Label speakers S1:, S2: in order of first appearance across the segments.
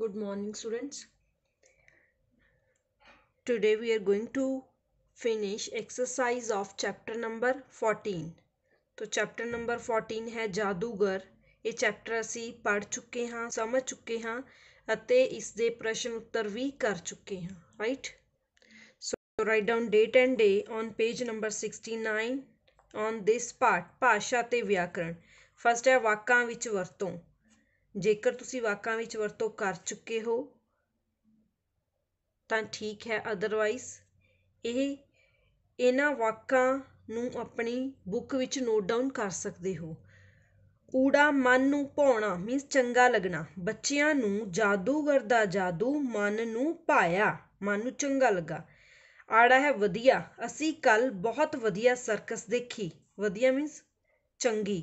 S1: good morning students today we are going to finish exercise of chapter number 14 तो chapter number 14 ਹੈ ਜਾਦੂਗਰ ਇਹ chapter ਅਸੀਂ ਪੜ ਚੁੱਕੇ ਹਾਂ ਸਮਝ ਚੁੱਕੇ ਹਾਂ ਅਤੇ ਇਸ ਦੇ ਪ੍ਰਸ਼ਨ ਉੱਤਰ ਵੀ ਕਰ ਚੁੱਕੇ ਹਾਂ write so write down date and day on page number 69 on this part ਭਾਸ਼ਾ ਤੇ ਵਿਆਕਰਣ ਫਸਟ ਹੈ ਵਾਕਾਂ ਵਿੱਚ ਵਰਤੋਂ ਜੇਕਰ ਤੁਸੀਂ ਵਾਕਾਂ ਵਿੱਚ ਵਰਤੋਂ ਕਰ ਚੁੱਕੇ ਹੋ ਤਾਂ ਠੀਕ ਹੈ ਅਦਰਵਾਈਜ਼ ਇਹ ਇਹਨਾਂ ਵਾਕਾਂ ਨੂੰ ਆਪਣੀ ਬੁੱਕ ਵਿੱਚ ਨੋਟ ਡਾਊਨ ਕਰ ਸਕਦੇ ਹੋ ਊੜਾ ਮਨ ਨੂੰ ਭਾਉਣਾ ਮੀਨਸ ਚੰਗਾ ਲੱਗਣਾ ਬੱਚਿਆਂ ਨੂੰ ਜਾਦੂਗਰ ਦਾ ਜਾਦੂ ਮਨ ਨੂੰ ਪਾਇਆ ਮਨ ਨੂੰ ਚੰਗਾ ਲੱਗਾ ਆੜਾ ਹੈ ਵਧੀਆ ਅਸੀਂ ਕੱਲ ਬਹੁਤ ਵਧੀਆ ਸਰਕਸ ਦੇਖੀ ਵਧੀਆ ਮੀਨਸ ਚੰਗੀ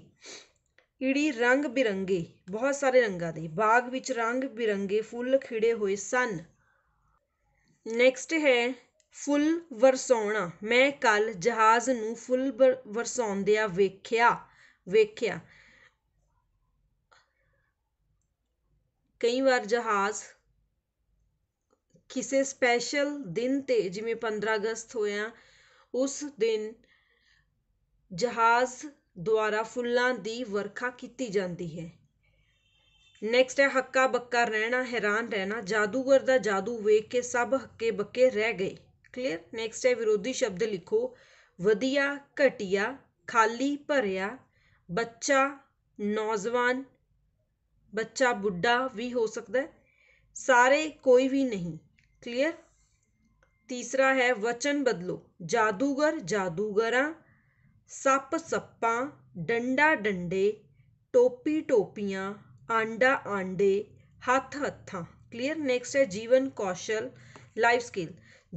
S1: ਇੜੀ ਰੰਗ ਬਿਰੰਗੇ ਬਹੁਤ ਸਾਰੇ ਰੰਗਾਂ ਦੇ ਬਾਗ ਵਿੱਚ ਰੰਗ ਬਿਰੰਗੇ ਫੁੱਲ ਖਿੜੇ ਹੋਏ ਸਨ ਨੈਕਸਟ ਹੈ ਫੁੱਲ ਵਰਸਾਉਣਾ ਮੈਂ ਕੱਲ ਜਹਾਜ਼ ਨੂੰ ਫੁੱਲ ਵਰਸਾਉਂਦਿਆਂ ਵੇਖਿਆ ਵੇਖਿਆ ਕਈ ਵਾਰ ਜਹਾਜ਼ ਕਿਸੇ ਸਪੈਸ਼ਲ ਦਿਨ ਤੇ ਜਿਵੇਂ 15 ਅਗਸਤ ਹੋਇਆ ਉਸ ਦਿਨ ਜਹਾਜ਼ ਦੁਆਰਾ ਫੁੱਲਾਂ ਦੀ ਵਰਖਾ ਕੀਤੀ ਜਾਂਦੀ ਹੈ ਨੈਕਸਟ ਹੈ ਹੱਕਾ ਬੱਕਾ ਰਹਿਣਾ ਹੈਰਾਨ ਰਹਿਣਾ ਜਾਦੂਗਰ ਦਾ ਜਾਦੂ ਵੇਖ ਕੇ ਸਭ ਹੱਕੇ ਬੱਕੇ ਰਹਿ ਗਏ ਕਲੀਅਰ ਨੈਕਸਟ ਹੈ ਵਿਰੋਧੀ ਸ਼ਬਦ ਲਿਖੋ ਵਧੀਆ ਘਟਿਆ ਖਾਲੀ ਭਰਿਆ ਬੱਚਾ ਨੌਜਵਾਨ ਬੱਚਾ ਬੁੱਢਾ ਵੀ ਹੋ ਸਕਦਾ ਹੈ ਸਾਰੇ ਕੋਈ ਵੀ ਨਹੀਂ ਕਲੀਅਰ ਤੀਸਰਾ ਹੈ ਵਚਨ ਬਦਲੋ ਜਾਦੂਗਰ ਜਾਦੂਗਰਾਂ ਸੱਪ ਸੱਪਾਂ ਡੰਡਾ ਡੰਡੇ ਟੋਪੀ ਟੋਪੀਆਂ ਆਂਡਾ ਆਂਡੇ ਹੱਥ ਹੱਥਾਂ ਕਲੀਅਰ ਨੈਕਸਟ ਹੈ ਜੀਵਨ ਕੌਸ਼ਲ ਲਾਈਫ ਸਕਿੱਲ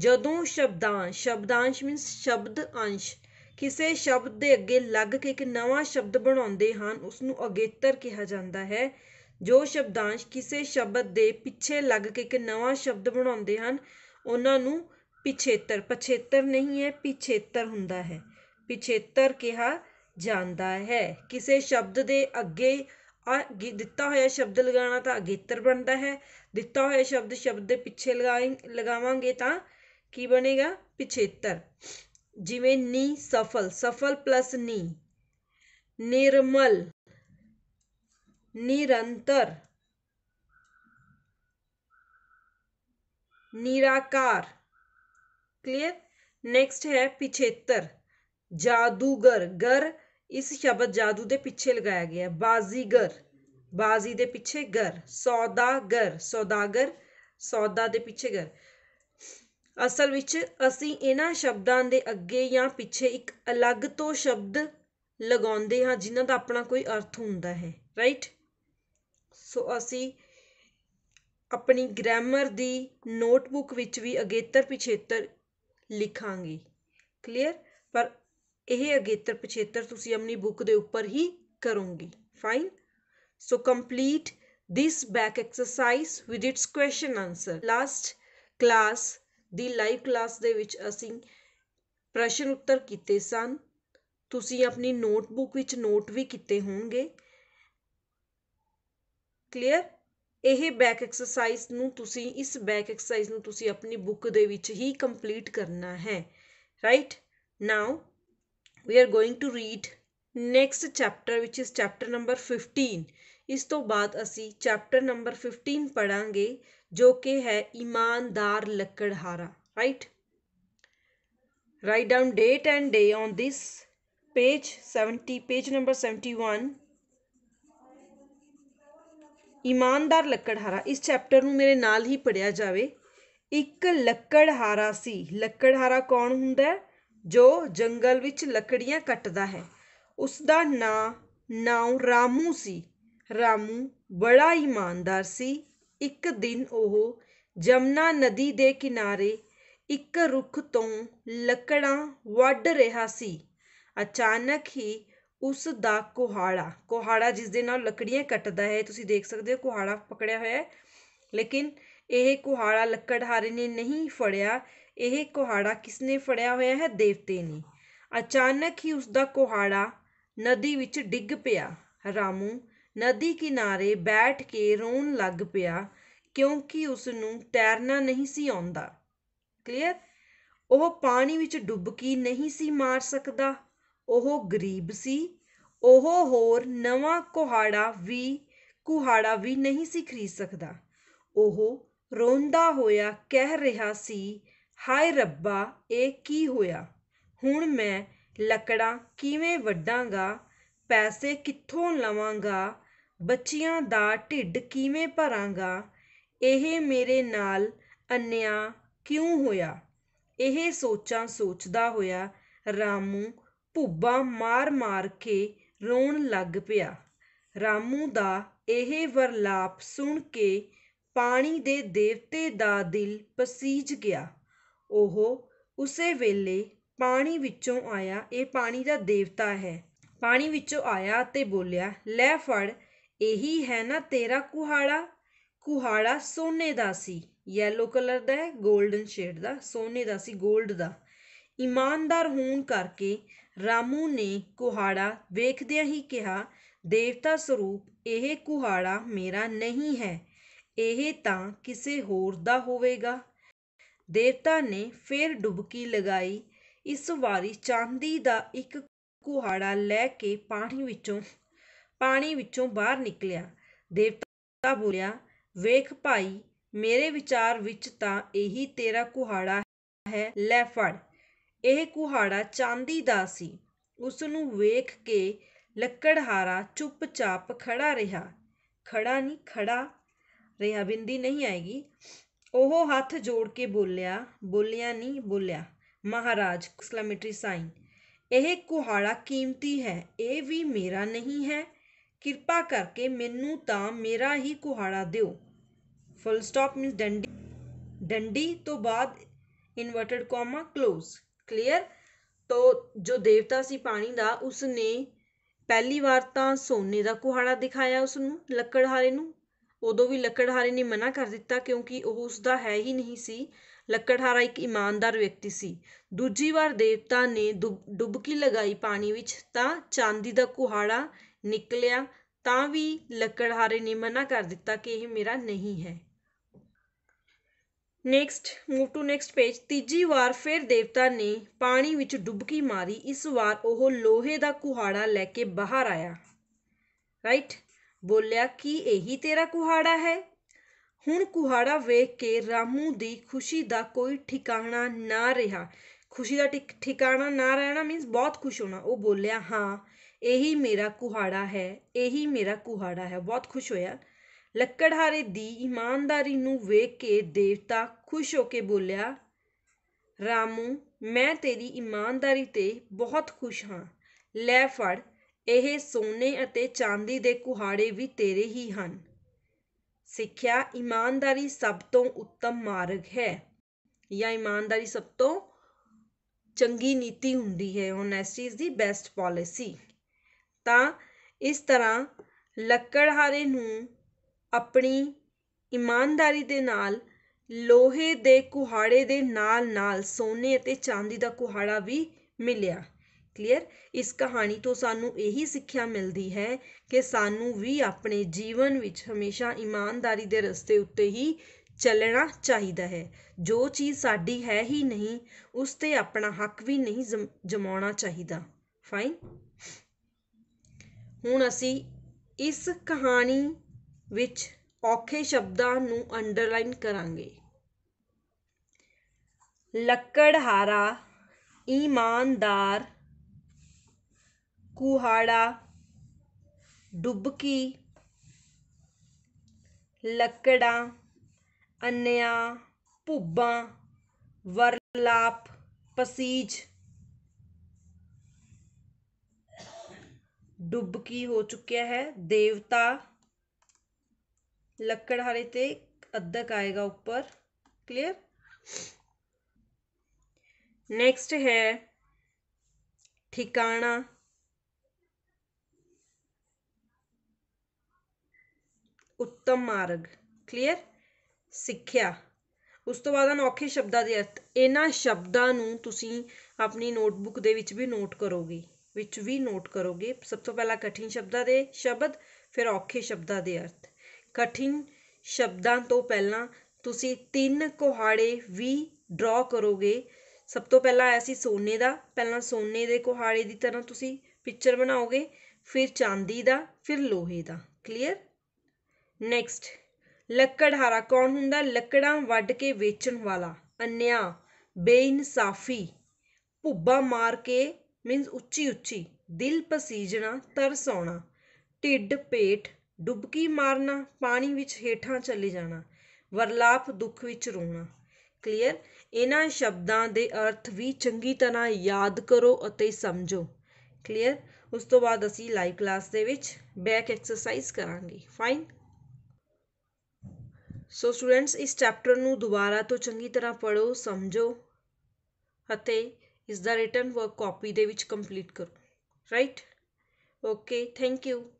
S1: ਜਦੋਂ ਸ਼ਬਦਾਂ ਸ਼ਬਦਾਂਸ਼ ਮੀਨਸ ਸ਼ਬਦ ਅੰਸ਼ ਕਿਸੇ ਸ਼ਬਦ ਦੇ ਅੱਗੇ ਲੱਗ ਕੇ ਇੱਕ ਨਵਾਂ ਸ਼ਬਦ ਬਣਾਉਂਦੇ ਹਨ ਉਸ ਨੂੰ ਅਗੇਤਰ ਕਿਹਾ ਜਾਂਦਾ ਹੈ ਜੋ ਸ਼ਬਦਾਂਸ਼ ਕਿਸੇ ਸ਼ਬਦ ਦੇ ਪਿੱਛੇ ਲੱਗ ਕੇ ਇੱਕ ਨਵਾਂ ਸ਼ਬਦ ਬਣਾਉਂਦੇ ਹਨ ਉਹਨਾਂ ਨੂੰ ਪਿਛੇਤਰ ਪਛੇਤਰ ਨਹੀਂ ਹੈ ਪਿਛੇਤਰ ਹੁੰਦਾ ਹੈ ਪਿਛੇਤਰ ਕਿਹਾ ਜਾਂਦਾ ਹੈ ਕਿਸੇ ਸ਼ਬਦ ਦੇ ਅੱਗੇ ਦਿੱਤਾ ਹੋਇਆ ਸ਼ਬਦ ਲਗਾਉਣਾ ਤਾਂ ਅਗੇਤਰ ਬਣਦਾ ਹੈ ਦਿੱਤਾ ਹੋਇਆ ਸ਼ਬਦ ਸ਼ਬਦ ਦੇ ਪਿੱਛੇ ਲਗਾਏ ਲਗਾਵਾਂਗੇ ਤਾਂ ਕੀ ਬਣੇਗਾ ਪਿਛੇਤਰ ਜਿਵੇਂ ਨੀ ਸਫਲ ਸਫਲ ਪਲੱਸ ਨੀ ਨਿਰਮਲ निरंतर निराकार क्लियर नेक्स्ट है पिछेतर ਜਾਦੂਗਰ ਗਰ ਇਸ ਸ਼ਬਦ ਜਾਦੂ ਦੇ ਪਿੱਛੇ ਲਗਾਇਆ ਗਿਆ ਹੈ ਬਾਜ਼ੀਗਰ ਬਾਜ਼ੀ ਦੇ ਪਿੱਛੇ ਗਰ ਸੌਦਾਗਰ ਸੌਦਾਗਰ ਸੌਦਾ ਦੇ ਪਿੱਛੇ ਗਰ ਅਸਲ ਵਿੱਚ ਅਸੀਂ ਇਹਨਾਂ ਸ਼ਬਦਾਂ ਦੇ ਅੱਗੇ ਜਾਂ ਪਿੱਛੇ ਇੱਕ ਅਲੱਗ ਤੋਂ ਸ਼ਬਦ ਲਗਾਉਂਦੇ ਹਾਂ ਜਿਨ੍ਹਾਂ ਦਾ ਆਪਣਾ ਕੋਈ ਅਰਥ ਹੁੰਦਾ ਹੈ ਰਾਈਟ ਸੋ ਅਸੀਂ ਆਪਣੀ ਗ੍ਰਾਮਰ ਦੀ ਨੋਟਬੁੱਕ ਵਿੱਚ ਵੀ ਅਗੇਤਰ ਪਿਛੇਤਰ ਲਿਖਾਂਗੇ ਕਲੀਅਰ ਇਹ ਅਗੇਤਰ ਪਛੇਤਰ ਤੁਸੀਂ ਆਪਣੀ ਬੁੱਕ ਦੇ ਉੱਪਰ ਹੀ ਕਰੋਗੇ fine so complete this back exercise with its question answer last class ਦੀ ਲਾਈਵ ਕਲਾਸ ਦੇ ਵਿੱਚ ਅਸੀਂ ਪ੍ਰਸ਼ਨ ਉੱਤਰ ਕੀਤੇ ਸਨ ਤੁਸੀਂ ਆਪਣੀ ਨੋਟਬੁੱਕ ਵਿੱਚ ਨੋਟ ਵੀ ਕੀਤੇ ਹੋਣਗੇ ਕਲੀਅਰ ਇਹ ਬੈਕ ਐਕਸਰਸਾਈਜ਼ ਨੂੰ ਤੁਸੀਂ ਇਸ ਬੈਕ ਐਕਸਰਸਾਈਜ਼ ਨੂੰ ਤੁਸੀਂ ਆਪਣੀ ਬੁੱਕ ਦੇ ਵਿੱਚ ਹੀ ਕੰਪਲੀਟ ਕਰਨਾ ਹੈ right now we are going to read next chapter which is chapter number 15 is to baad assi chapter number 15 ਪੜਾਂਗੇ ਜੋ ਕਿ ਹੈ ਇਮਾਨਦਾਰ ਲੱਕੜਹਾਰਾ right write down date and day on this page 70 page number 71 ਇਮਾਨਦਾਰ ਲੱਕੜਹਾਰਾ ਇਸ chapter ਨੂੰ ਮੇਰੇ ਨਾਲ ਹੀ ਪੜਿਆ ਜਾਵੇ ਇੱਕ ਲੱਕੜਹਾਰਾ ਸੀ ਲੱਕੜਹਾਰਾ ਕੌਣ ਹੁੰਦਾ ਹੈ ਜੋ ਜੰਗਲ ਵਿੱਚ ਲੱਕੜੀਆਂ ਕੱਟਦਾ ਹੈ ਉਸ ਦਾ ਨਾਂ ਨਾਉ ਰਾਮੂ ਸੀ ਰਾਮੂ ਬੜਾ ਇਮਾਨਦਾਰ ਸੀ ਇੱਕ ਦਿਨ ਉਹ ਜਮਨਾ ਨਦੀ ਦੇ ਕਿਨਾਰੇ ਇੱਕ ਰੁੱਖ ਤੋਂ ਲੱਕੜਾਂ ਵੱਢ ਰਿਹਾ ਸੀ ਅਚਾਨਕ ਹੀ ਉਸ ਦਾ ਕੁਹਾੜਾ ਕੁਹਾੜਾ ਜਿਸ ਦੇ ਨਾਲ ਲੱਕੜੀਆਂ ਕੱਟਦਾ ਹੈ ਤੁਸੀਂ ਦੇਖ ਸਕਦੇ ਹੋ ਕੁਹਾੜਾ ਪਕੜਿਆ ਹੋਇਆ ਹੈ ਲੇਕਿਨ ਇਹ ਕੁਹਾੜਾ ਲੱਕੜਹਾਰੇ ਨੇ ਨਹੀਂ ਫੜਿਆ ਇਹ ਕੁਹਾੜਾ ਕਿਸਨੇ ਫੜਿਆ ਹੋਇਆ ਹੈ ਦੇਵਤੇ ਨੇ ਅਚਾਨਕ ਹੀ ਉਸ ਦਾ ਕੁਹਾੜਾ ਨਦੀ ਵਿੱਚ ਡਿੱਗ ਪਿਆ ਰਾਮੂ ਨਦੀ ਕਿਨਾਰੇ ਬੈਠ ਕੇ ਰੋਣ ਲੱਗ ਪਿਆ ਕਿਉਂਕਿ ਉਸ ਨੂੰ ਤੈਰਨਾ ਨਹੀਂ ਸੀ ਆਉਂਦਾ ਕਲੀਅਰ ਉਹ ਪਾਣੀ ਵਿੱਚ ਡੁੱਬਕੀ ਨਹੀਂ ਸੀ ਮਾਰ ਸਕਦਾ ਉਹ ਗਰੀਬ ਸੀ ਉਹ ਹੋਰ ਨਵਾਂ ਕੁਹਾੜਾ ਵੀ ਕੁਹਾੜਾ ਵੀ ਨਹੀਂ ਸੀ ਖਰੀਦ ਸਕਦਾ ਉਹ ਰੋਂਦਾ ਹੋਇਆ ਕਹਿ ਰਿਹਾ ਸੀ ਹਾਏ ਰੱਬਾ ਇਹ ਕੀ ਹੋਇਆ ਹੁਣ ਮੈਂ ਲੱਕੜਾਂ ਕਿਵੇਂ ਵੱਢਾਂਗਾ ਪੈਸੇ ਕਿੱਥੋਂ ਲਵਾਂਗਾ ਬੱਚਿਆਂ ਦਾ ਢਿੱਡ ਕਿਵੇਂ ਭਰਾਂਗਾ ਇਹ ਮੇਰੇ ਨਾਲ ਅੰਨਿਆ ਕਿਉਂ ਹੋਇਆ ਇਹ ਸੋਚਾਂ ਸੋਚਦਾ ਹੋਇਆ ਰਾਮੂ ਭੁੱਬਾ ਮਾਰ-ਮਾਰ ਕੇ ਰੋਣ ਲੱਗ ਪਿਆ ਰਾਮੂ ਦਾ ਇਹ ਵਰਲਾਪ ਸੁਣ ਕੇ ਪਾਣੀ ਦੇ ਦੇਵਤੇ ਦਾ ਦਿਲ ਪਸੀਜ ਗਿਆ ਉਹ ਉਸੇ ਵੇਲੇ ਪਾਣੀ ਵਿੱਚੋਂ ਆਇਆ ਇਹ ਪਾਣੀ ਦਾ ਦੇਵਤਾ ਹੈ ਪਾਣੀ ਵਿੱਚੋਂ ਆਇਆ ਤੇ ਬੋਲਿਆ ਲੈ ਫੜ ਇਹੀ ਹੈ ਨਾ ਤੇਰਾ ਕੁਹਾੜਾ ਕੁਹਾੜਾ ਸੋਨੇ ਦਾ ਸੀ ਯੈਲੋ ਕਲਰ ਦਾ ਹੈ 골ਡਨ ਸ਼ੇਡ ਦਾ ਸੋਨੇ ਦਾ ਸੀ 골ਡ ਦਾ ਇਮਾਨਦਾਰ ਹੋਣ ਕਰਕੇ ਰਾਮੂ ਨੇ ਕੁਹਾੜਾ ਵੇਖਦਿਆਂ ਹੀ ਕਿਹਾ ਦੇਵਤਾ ਸਰੂਪ ਇਹ ਕੁਹਾੜਾ ਮੇਰਾ ਨਹੀਂ ਹੈ ਇਹ ਤਾਂ ਕਿਸੇ ਹੋਰ ਦਾ ਹੋਵੇਗਾ ਦੇਵਤਾ ਨੇ ਫੇਰ ਡੁਬਕੀ ਲਗਾਈ। ਇਸ ਵਾਰੀ ਚਾਂਦੀ ਦਾ ਇੱਕ ਕੁਹਾੜਾ ਲੈ ਕੇ ਪਾਣੀ ਵਿੱਚੋਂ ਪਾਣੀ ਵਿੱਚੋਂ ਬਾਹਰ ਨਿਕਲਿਆ। ਦੇਵਤਾ ਬੋਲਿਆ, "ਵੇਖ ਭਾਈ, ਮੇਰੇ ਵਿਚਾਰ ਵਿੱਚ ਤਾਂ ਇਹੀ ਤੇਰਾ ਕੁਹਾੜਾ ਹੈ, ਲੈ ਫੜ।" ਇਹ ਕੁਹਾੜਾ ਚਾਂਦੀ ਦਾ ਸੀ। ਉਸ ਨੂੰ ਵੇਖ ਕੇ ਲੱਕੜਹਾਰਾ ਚੁੱਪਚਾਪ ਖੜਾ ਰਿਹਾ। ਖੜਾ ਨਹੀਂ, ਖੜਾ ਰਿਹਾ, ਬਿੰਦੀ ਨਹੀਂ ਆਏਗੀ। ਉਹ ਹੱਥ ਜੋੜ ਕੇ ਬੋਲਿਆ ਬੋਲਿਆ ਨਹੀਂ ਬੋਲਿਆ ਮਹਾਰਾਜ ਐਕਸਕਲੇਮੇਟਰੀ ਸਾਈਨ ਇਹ ਕੁਹਾੜਾ ਕੀਮਤੀ ਹੈ ਇਹ ਵੀ ਮੇਰਾ ਨਹੀਂ ਹੈ ਕਿਰਪਾ ਕਰਕੇ ਮੈਨੂੰ ਤਾਂ ਮੇਰਾ ਹੀ ਕੁਹਾੜਾ ਦਿਓ ਫੁੱਲ ਸਟਾਪ ਮੀਨਸ ਡੰਡੀ ਡੰਡੀ ਤੋਂ ਬਾਅਦ ਇਨਵਰਟਡ ਕੋਮਾ ক্লোਜ਼ ਕਲੀਅਰ ਤੋ ਜੋ ਦੇਵਤਾ ਸੀ ਪਾਣੀ ਦਾ ਉਸਨੇ ਪਹਿਲੀ ਵਾਰ ਤਾਂ ਸੋਨੇ ਦਾ ਕੁਹਾੜਾ ਦਿਖਾਇਆ ਉਸ ਨੂੰ ਲੱਕੜਹਾਰੇ ਨੂੰ ਉਦੋਂ ਵੀ ਲੱਕੜਹਾਰੇ ਨੇ ਮਨਾ ਕਰ ਦਿੱਤਾ ਕਿਉਂਕਿ ਉਹ ਉਸ ਦਾ ਹੈ ਹੀ ਨਹੀਂ ਸੀ ਲੱਕੜਹਾਰਾ ਇੱਕ ਇਮਾਨਦਾਰ ਵਿਅਕਤੀ ਸੀ ਦੂਜੀ ਵਾਰ ਦੇਵਤਾ ਨੇ ਡੁੱਬਕੀ ਲਗਾਈ ਪਾਣੀ ਵਿੱਚ ਤਾਂ ਚਾਂਦੀ ਦਾ ਕੁਹਾੜਾ ਨਿਕਲਿਆ ਤਾਂ ਵੀ ਲੱਕੜਹਾਰੇ ਨੇ ਮਨਾ ਕਰ ਦਿੱਤਾ ਕਿ ਇਹ ਮੇਰਾ ਨਹੀਂ ਹੈ next move to next page ਤੀਜੀ ਵਾਰ ਫਿਰ ਦੇਵਤਾ ਨੇ ਪਾਣੀ ਵਿੱਚ ਡੁੱਬਕੀ ਮਾਰੀ ਇਸ ਵਾਰ ਉਹ ਲੋਹੇ ਦਾ ਕੁਹਾੜਾ ਲੈ ਕੇ ਬਾਹਰ ਆਇਆ ਰਾਈਟ ਬੋਲਿਆ ਕੀ ਇਹੀ ਤੇਰਾ ਕੁਹਾੜਾ ਹੈ ਹੁਣ ਕੁਹਾੜਾ ਵੇਖ ਕੇ ਰਾਮੂ ਦੀ ਖੁਸ਼ੀ ਦਾ ਕੋਈ ਠਿਕਾਣਾ ਨਾ ਰਿਹਾ ਖੁਸ਼ੀ ਦਾ ਠਿਕਾਣਾ ਨਾ ਰਹਿਣਾ ਮੀਨਸ ਬਹੁਤ ਖੁਸ਼ ਹੋਣਾ ਉਹ ਬੋਲਿਆ ਹਾਂ ਇਹੀ ਮੇਰਾ ਕੁਹਾੜਾ ਹੈ ਇਹੀ ਮੇਰਾ ਕੁਹਾੜਾ ਹੈ ਬਹੁਤ ਖੁਸ਼ ਹੋਇਆ ਲੱਕੜਹਾਰੇ ਦੀ ਇਮਾਨਦਾਰੀ ਨੂੰ ਵੇਖ ਕੇ ਦੇਵਤਾ ਖੁਸ਼ ਹੋ ਕੇ ਬੋਲਿਆ ਰਾਮੂ ਮੈਂ ਤੇਰੀ ਇਮਾਨਦਾਰੀ ਤੇ ਬਹੁਤ ਖੁਸ਼ ਹਾਂ ਲੈ ਫੜ ਇਹ ਸੋਨੇ ਅਤੇ ਚਾਂਦੀ ਦੇ ਕੁਹਾੜੇ ਵੀ ਤੇਰੇ ਹੀ ਹਨ ਸਿੱਖਿਆ ਇਮਾਨਦਾਰੀ ਸਭ ਤੋਂ ਉੱਤਮ ਮਾਰਗ ਹੈ ਜਾਂ ਇਮਾਨਦਾਰੀ ਸਭ ਤੋਂ ਚੰਗੀ ਨੀਤੀ ਹੁੰਦੀ ਹੈ honesty is the best policy ਤਾਂ ਇਸ ਤਰ੍ਹਾਂ ਲੱਕੜਹਾਰੇ ਨੂੰ ਆਪਣੀ ਇਮਾਨਦਾਰੀ ਦੇ ਨਾਲ ਲੋਹੇ ਦੇ ਕੁਹਾੜੇ ਦੇ ਨਾਲ ਨਾਲ ਸੋਨੇ ਅਤੇ ਚਾਂਦੀ ਦਾ ਕੁਹਾੜਾ ਵੀ ਮਿਲਿਆ ਕਲੀਅਰ ਇਸ ਕਹਾਣੀ ਤੋਂ ਸਾਨੂੰ ਇਹੀ ਸਿੱਖਿਆ ਮਿਲਦੀ ਹੈ ਕਿ ਸਾਨੂੰ ਵੀ ਆਪਣੇ ਜੀਵਨ ਵਿੱਚ ਹਮੇਸ਼ਾ ਇਮਾਨਦਾਰੀ ਦੇ ਰਸਤੇ ਉੱਤੇ ਹੀ ਚੱਲਣਾ ਚਾਹੀਦਾ ਹੈ ਜੋ ਚੀਜ਼ ਸਾਡੀ ਹੈ ਹੀ ਨਹੀਂ ਉਸ ਤੇ ਆਪਣਾ ਹੱਕ ਵੀ ਨਹੀਂ ਜਮਾਉਣਾ ਚਾਹੀਦਾ ਫਾਈਨ ਹੁਣ ਅਸੀਂ ਇਸ ਕਹਾਣੀ ਵਿੱਚ ਔਖੇ ਸ਼ਬਦਾਂ ਨੂੰ ਅੰਡਰਲਾਈਨ ਕਰਾਂਗੇ ਲੱਕੜਹਾਰਾ ਈਮਾਨਦਾਰ कुहाड़ा डुबकी लकड़ा अन्या भुब्बा वरलाप पसीज डुबकी हो चुका है देवता लकड़ हरे ते अदक आएगा ऊपर क्लियर नेक्स्ट है ठिकाना ਉੱਤਮ ਮਾਰਗ ਕਲੀਅਰ ਸਿੱਖਿਆ ਉਸ ਤੋਂ ਬਾਅਦ ਹਨ ਔਖੇ ਸ਼ਬਦਾਂ ਦੇ ਅਰਥ ਇਹਨਾਂ ਸ਼ਬਦਾਂ ਨੂੰ ਤੁਸੀਂ ਆਪਣੀ ਨੋਟਬੁੱਕ ਦੇ ਵਿੱਚ ਵੀ ਨੋਟ ਕਰੋਗੇ ਵਿੱਚ ਵੀ ਨੋਟ ਕਰੋਗੇ ਸਭ ਤੋਂ ਪਹਿਲਾਂ ਕਠਿਨ ਸ਼ਬਦਾਂ ਦੇ ਸ਼ਬਦ ਫਿਰ ਔਖੇ ਸ਼ਬਦਾਂ ਦੇ ਅਰਥ ਕਠਿਨ ਸ਼ਬਦਾਂ ਤੋਂ ਪਹਿਲਾਂ ਤੁਸੀਂ ਤਿੰਨ ਕੁਹਾੜੇ ਵੀ ਡਰਾ ਕਰੋਗੇ ਸਭ ਤੋਂ ਪਹਿਲਾਂ ਆਇਆ ਸੀ ਸੋਨੇ ਦਾ ਪਹਿਲਾਂ ਸੋਨੇ ਦੇ ਕੁਹਾੜੇ ਦੀ ਤਰ੍ਹਾਂ ਤੁਸੀਂ ਪਿਕਚਰ ਬਣਾਓਗੇ ਫਿਰ ਚਾਂਦੀ ਦਾ ਫਿਰ ਲੋਹੇ ਦਾ ਕਲੀਅਰ ਨੈਕਸਟ ਲੱਕੜਹਾਰਾ ਕੌਣ ਹੁੰਦਾ ਲੱਕੜਾਂ ਵੱਢ ਕੇ ਵੇਚਣ ਵਾਲਾ ਅੰਨਿਆ ਬੇਇਨਸਾਫੀ ਭੁੱਬਾ ਮਾਰ ਕੇ ਮੀਨਸ ਉੱਚੀ ਉੱਚੀ ਦਿਲ ਪਸੀਜਣਾ ਤਰਸ ਆਉਣਾ ਢਿੱਡ ਪੇਟ ਡੁਬਕੀ ਮਾਰਨਾ ਪਾਣੀ ਵਿੱਚ ਹੀਠਾਂ ਚੱਲੇ ਜਾਣਾ ਵਰਲਾਪ ਦੁੱਖ ਵਿੱਚ ਰੋਣਾ ਕਲੀਅਰ ਇਹਨਾਂ ਸ਼ਬਦਾਂ ਦੇ ਅਰਥ ਵੀ ਚੰਗੀ ਤਰ੍ਹਾਂ ਯਾਦ ਕਰੋ ਅਤੇ ਸਮਝੋ ਕਲੀਅਰ ਉਸ ਤੋਂ ਬਾਅਦ ਅਸੀਂ ਲਾਈਵ ਕਲਾਸ ਦੇ ਵਿੱਚ ਬੈਕ ਐਕਸਰਸਾਈਜ਼ ਕਰਾਂਗੇ ਫਾਈਨ ਸੋ ਸਟੂਡੈਂਟਸ ਇਸ ਚੈਪਟਰ ਨੂੰ ਦੁਬਾਰਾ ਤੋਂ ਚੰਗੀ ਤਰ੍ਹਾਂ ਪੜ੍ਹੋ ਸਮਝੋ ਅਤੇ ਇਸ ਦਾ ਰਿਟਰਨ ਵਰਕ ਕਾਪੀ ਦੇ ਵਿੱਚ ਕੰਪਲੀਟ ਕਰੋ ਰਾਈਟ ਓਕੇ ਥੈਂਕ ਯੂ